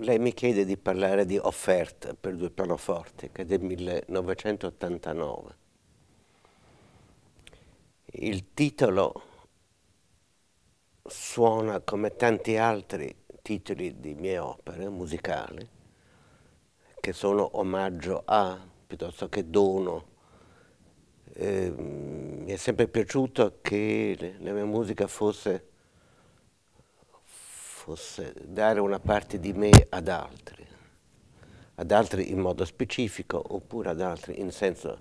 Lei mi chiede di parlare di Offerta per due pianoforti, che è del 1989. Il titolo suona come tanti altri titoli di mie opere musicali, che sono omaggio a, piuttosto che dono. Eh, mi è sempre piaciuto che la mia musica fosse fosse dare una parte di me ad altri, ad altri in modo specifico oppure ad altri in senso,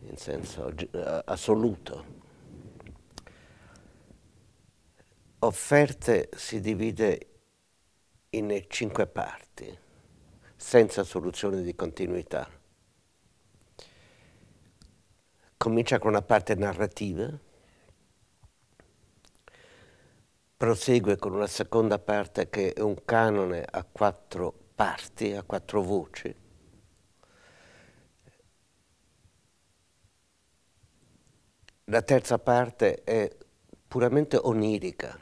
in senso eh, assoluto. Offerte si divide in cinque parti, senza soluzione di continuità. Comincia con una parte narrativa, prosegue con una seconda parte che è un canone a quattro parti, a quattro voci. La terza parte è puramente onirica.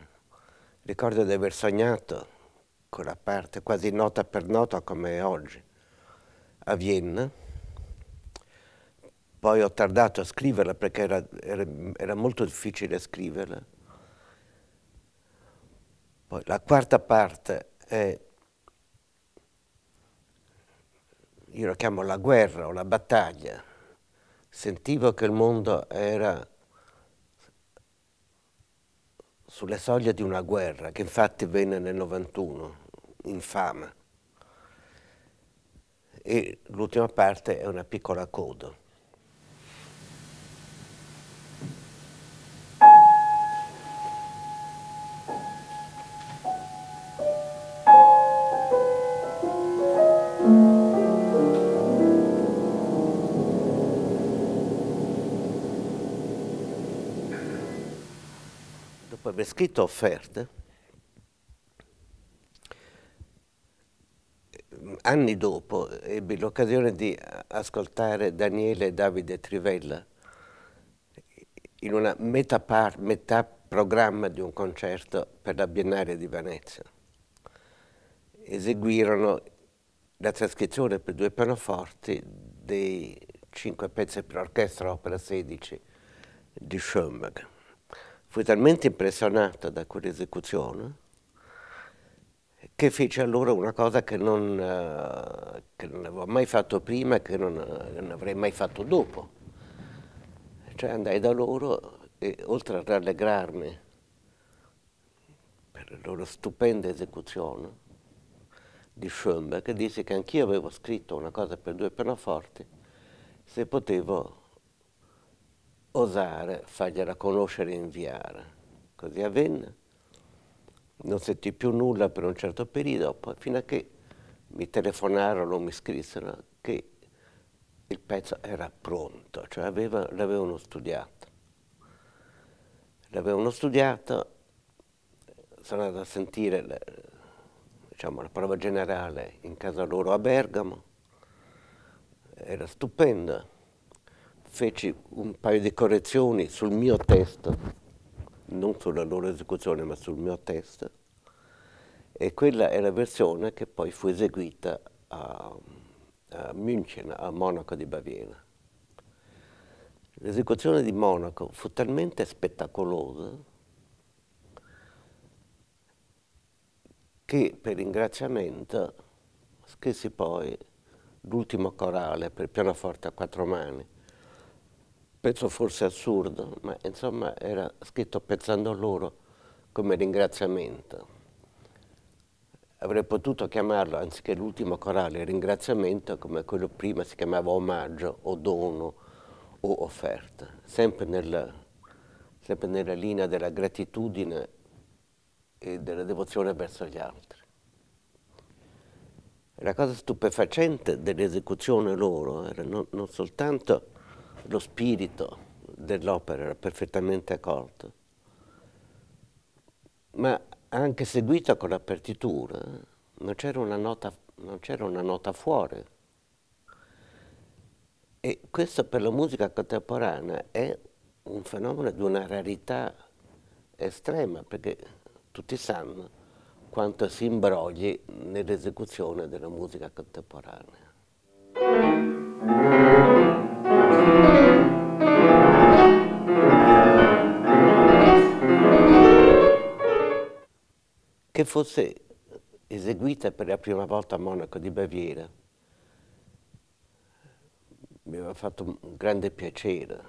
Ricordo di aver sognato quella parte quasi nota per nota come è oggi a Vienna. Poi ho tardato a scriverla perché era, era, era molto difficile scriverla poi la quarta parte è, io la chiamo la guerra o la battaglia. Sentivo che il mondo era sulle soglie di una guerra, che infatti venne nel 91, infama. E l'ultima parte è una piccola coda. dopo aver scritto offerte, anni dopo ebbi l'occasione di ascoltare Daniele e Davide Trivella in una metà, par, metà programma di un concerto per la Biennale di Venezia. Eseguirono la trascrizione per due pianoforti dei cinque pezzi per orchestra opera 16 di Schoenberg fui talmente impressionato da quell'esecuzione che fece allora una cosa che non, eh, che non avevo mai fatto prima e che non, eh, non avrei mai fatto dopo. Cioè andai da loro e oltre a rallegrarmi per la loro stupenda esecuzione di Schoenberg, disse che anch'io avevo scritto una cosa per due pianoforti, se potevo osare fargliela conoscere e inviare. Così avvenne. Non sentì più nulla per un certo periodo, poi, fino a che mi telefonarono, mi scrissero che il pezzo era pronto, cioè l'avevano studiato. L'avevano studiato, sono andato a sentire le, diciamo, la prova generale in casa loro a Bergamo, era stupenda feci un paio di correzioni sul mio testo, non sulla loro esecuzione ma sul mio testo, e quella è la versione che poi fu eseguita a, a München, a Monaco di Baviera. L'esecuzione di Monaco fu talmente spettacolosa che per ringraziamento scrissi poi l'ultimo corale per pianoforte a quattro mani pezzo forse assurdo, ma insomma era scritto pensando a loro come ringraziamento. Avrei potuto chiamarlo, anziché l'ultimo corale, ringraziamento, come quello prima si chiamava omaggio o dono o offerta, sempre nella, sempre nella linea della gratitudine e della devozione verso gli altri. La cosa stupefacente dell'esecuzione loro era non, non soltanto lo spirito dell'opera era perfettamente accolto, ma anche seguito con la partitura non c'era una, una nota fuori. E questo per la musica contemporanea è un fenomeno di una rarità estrema, perché tutti sanno quanto si imbrogli nell'esecuzione della musica contemporanea. che fosse eseguita per la prima volta a Monaco di Baviera. Mi aveva fatto un grande piacere.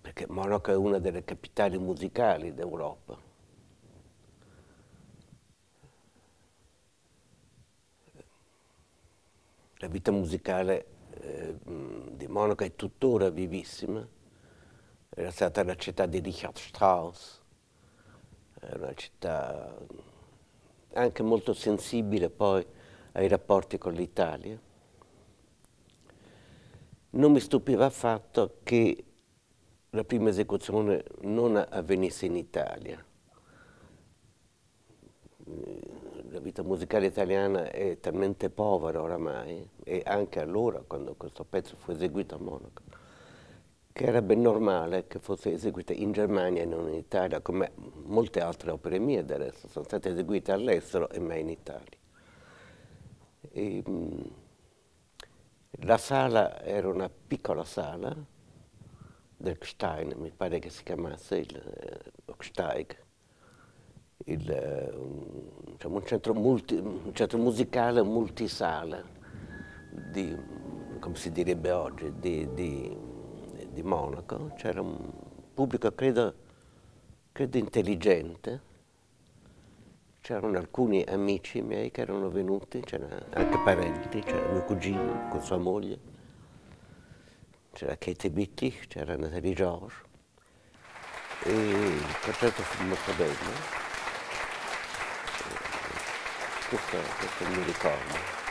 Perché Monaco è una delle capitali musicali d'Europa. La vita musicale eh, di Monaco è tuttora vivissima era stata la città di Richard Strauss, una città anche molto sensibile poi ai rapporti con l'Italia. Non mi stupiva affatto che la prima esecuzione non avvenisse in Italia. La vita musicale italiana è talmente povera oramai, e anche allora, quando questo pezzo fu eseguito a Monaco, che era ben normale che fosse eseguita in Germania e non in Italia, come molte altre opere mie del resto, sono state eseguite all'estero e mai in Italia. E, ehm, la sala era una piccola sala del Stein, mi pare che si chiamasse il eh, Steig, eh, un, diciamo, un, centro multi, un centro musicale multisala, di, come si direbbe oggi, di, di di Monaco, c'era un pubblico credo, credo intelligente, c'erano alcuni amici miei che erano venuti, c'erano anche parenti, c'era mio cugino con sua moglie, c'era Katie Bittich, c'era Nathalie George e il concerto fu molto bello, questo, questo mi ricordo.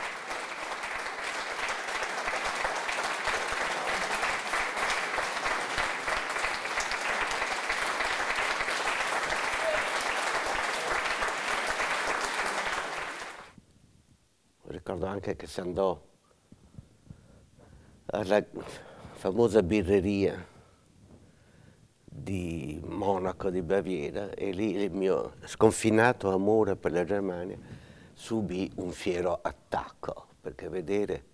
ricordo anche che si andò alla famosa birreria di Monaco, di Baviera, e lì il mio sconfinato amore per la Germania subì un fiero attacco, perché vedere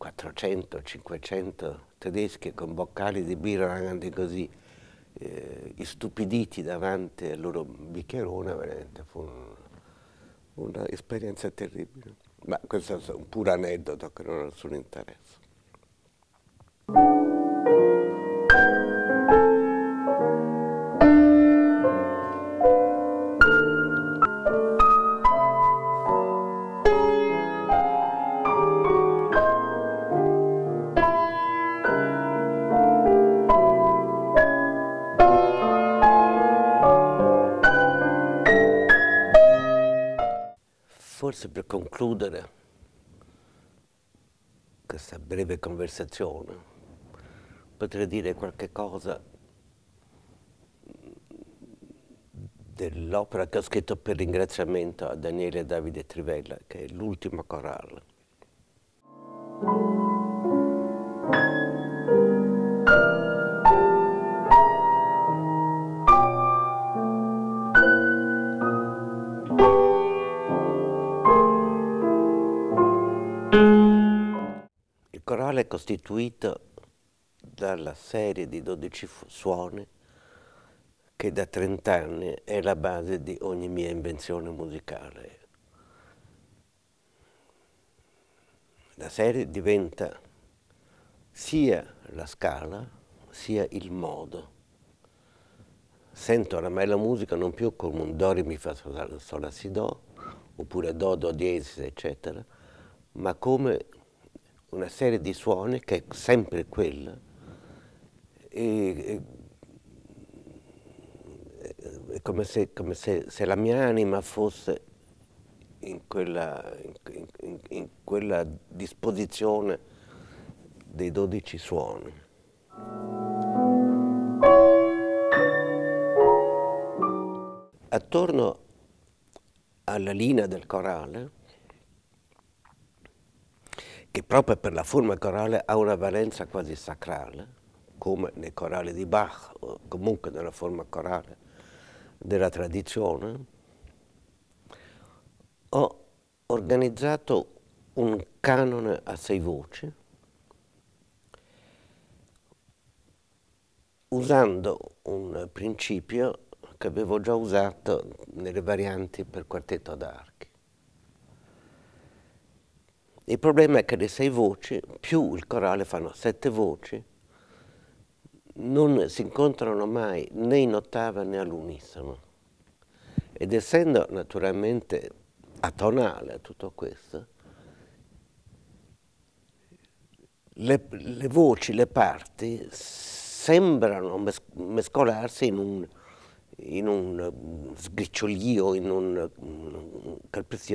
400-500 tedeschi con boccali di birra grandi così, eh, istupiditi davanti al loro bicchierone, veramente fu un'esperienza terribile. Ma questo è un puro aneddoto che non ha nessun interesse. forse per concludere questa breve conversazione, potrei dire qualche cosa dell'opera che ho scritto per ringraziamento a Daniele Davide Trivella, che è l'ultimo corale. costituito dalla serie di 12 suoni che da 30 anni è la base di ogni mia invenzione musicale. La serie diventa sia la scala sia il modo. Sento oramai la musica non più come un do, mi fa sol, sol, si, do, oppure do, do, diesis, eccetera, ma come una serie di suoni che è sempre quella e, e come, se, come se, se, la mia anima fosse in quella, in, in, in quella disposizione dei dodici suoni. Attorno alla linea del corale che proprio per la forma corale ha una valenza quasi sacrale, come nei corali di Bach, o comunque nella forma corale della tradizione, ho organizzato un canone a sei voci, usando un principio che avevo già usato nelle varianti per quartetto ad archi. Il problema è che le sei voci, più il corale fanno sette voci, non si incontrano mai né in ottava né all'unisono. Ed essendo naturalmente atonale tutto questo, le, le voci, le parti sembrano mes mescolarsi in un, in un sgricciolio, in un, un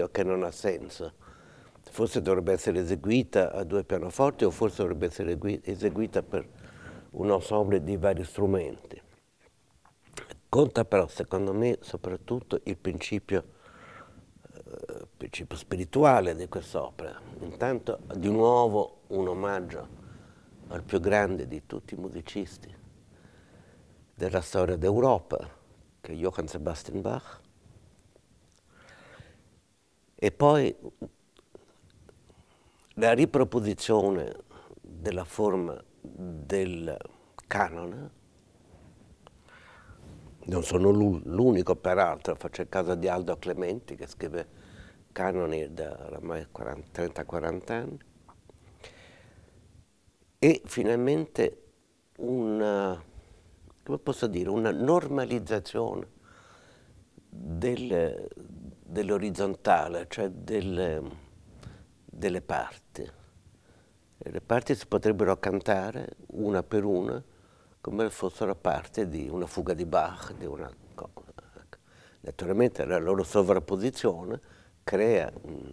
che non ha senso forse dovrebbe essere eseguita a due pianoforti o forse dovrebbe essere eseguita per un ensemble di vari strumenti. Conta però, secondo me, soprattutto il principio, eh, principio spirituale di quest'opera. Intanto, di nuovo, un omaggio al più grande di tutti i musicisti della storia d'Europa, che è Johann Sebastian Bach, e poi la riproposizione della forma del canone, non sono l'unico peraltro, faccio il caso di Aldo Clementi che scrive canoni da ormai 30-40 anni, e finalmente una, come posso dire, una normalizzazione del, dell'orizzontale, cioè del delle parti. E le parti si potrebbero cantare una per una come fossero parte di una fuga di Bach, di una ecco. Naturalmente la loro sovrapposizione crea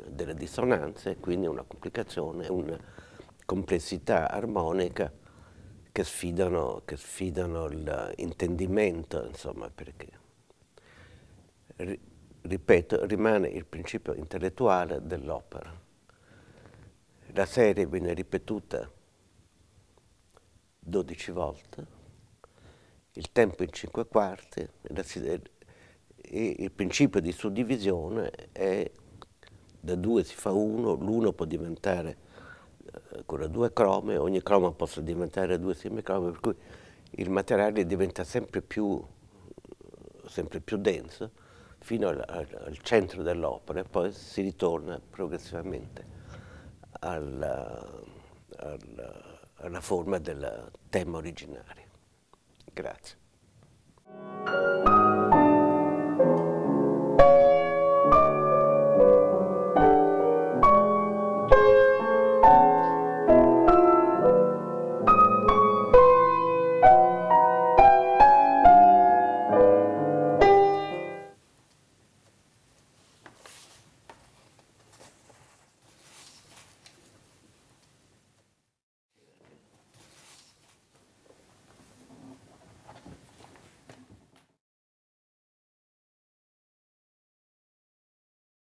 delle dissonanze, e quindi una complicazione, una complessità armonica che sfidano, che sfidano l'intendimento, insomma, perché, ripeto, rimane il principio intellettuale dell'opera. La serie viene ripetuta 12 volte, il tempo in 5 quarti e il principio di suddivisione è da 2 si fa 1, l'uno può diventare ancora eh, due crome, ogni croma possa diventare due semicrome, per cui il materiale diventa sempre più, sempre più denso fino al, al centro dell'opera e poi si ritorna progressivamente alla, alla, alla forma del tema originario. Grazie.